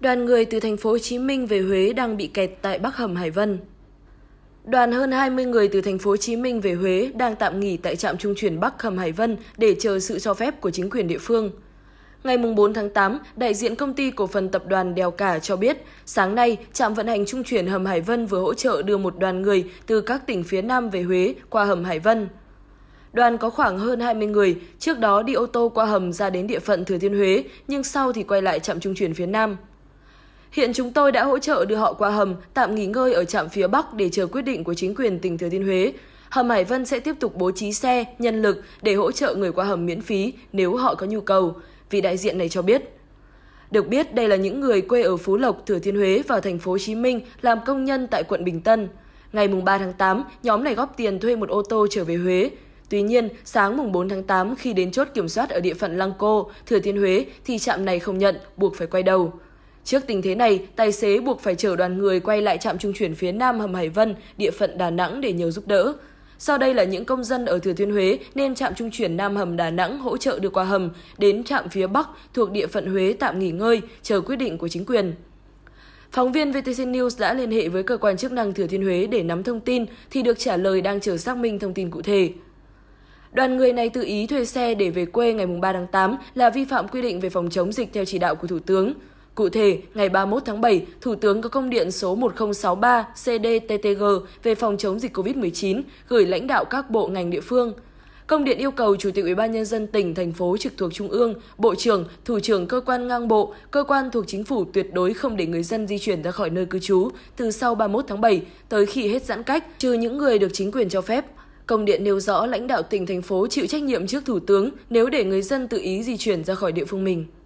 đoàn người từ thành phố Hồ Chí Minh về Huế đang bị kẹt tại Bắc Hầm Hải Vân. Đoàn hơn 20 người từ thành phố Hồ Chí Minh về Huế đang tạm nghỉ tại trạm trung chuyển Bắc Hầm Hải Vân để chờ sự cho phép của chính quyền địa phương. Ngày 4 tháng 8, đại diện công ty cổ phần tập đoàn Đèo Cả cho biết, sáng nay, trạm vận hành trung chuyển Hầm Hải Vân vừa hỗ trợ đưa một đoàn người từ các tỉnh phía Nam về Huế qua Hầm Hải Vân. Đoàn có khoảng hơn 20 người, trước đó đi ô tô qua hầm ra đến địa phận Thừa Thiên Huế, nhưng sau thì quay lại trạm trung chuyển phía Nam. Hiện chúng tôi đã hỗ trợ đưa họ qua hầm, tạm nghỉ ngơi ở trạm phía Bắc để chờ quyết định của chính quyền tỉnh Thừa Thiên Huế. Hầm Hải Vân sẽ tiếp tục bố trí xe, nhân lực để hỗ trợ người qua hầm miễn phí nếu họ có nhu cầu, vị đại diện này cho biết. Được biết, đây là những người quê ở Phú Lộc, Thừa Thiên Huế và thành phố Hồ Chí Minh làm công nhân tại quận Bình Tân. Ngày 3 tháng 8, nhóm này góp tiền thuê một ô tô trở về Huế. Tuy nhiên, sáng mùng 4 tháng 8 khi đến chốt kiểm soát ở địa phận Lăng Cô, Thừa Thiên Huế thì trạm này không nhận, buộc phải quay đầu. Trước tình thế này, tài xế buộc phải chở đoàn người quay lại trạm trung chuyển phía Nam Hầm Hải Vân, địa phận Đà Nẵng để nhờ giúp đỡ. Sau đây là những công dân ở Thừa Thiên Huế nên trạm trung chuyển Nam Hầm Đà Nẵng hỗ trợ đưa qua hầm đến trạm phía Bắc thuộc địa phận Huế tạm nghỉ ngơi chờ quyết định của chính quyền. Phóng viên VTC News đã liên hệ với cơ quan chức năng Thừa Thiên Huế để nắm thông tin thì được trả lời đang chờ xác minh thông tin cụ thể. Đoàn người này tự ý thuê xe để về quê ngày 3 tháng 8 là vi phạm quy định về phòng chống dịch theo chỉ đạo của Thủ tướng. Cụ thể, ngày 31 tháng 7, Thủ tướng có công điện số 1063 CDTTG về phòng chống dịch COVID-19 gửi lãnh đạo các bộ ngành địa phương. Công điện yêu cầu Chủ tịch Ủy ban nhân dân tỉnh, thành phố trực thuộc Trung ương, Bộ trưởng, Thủ trưởng cơ quan ngang bộ, cơ quan thuộc chính phủ tuyệt đối không để người dân di chuyển ra khỏi nơi cư trú từ sau 31 tháng 7 tới khi hết giãn cách, trừ những người được chính quyền cho phép. Công điện nêu rõ lãnh đạo tỉnh, thành phố chịu trách nhiệm trước Thủ tướng nếu để người dân tự ý di chuyển ra khỏi địa phương mình.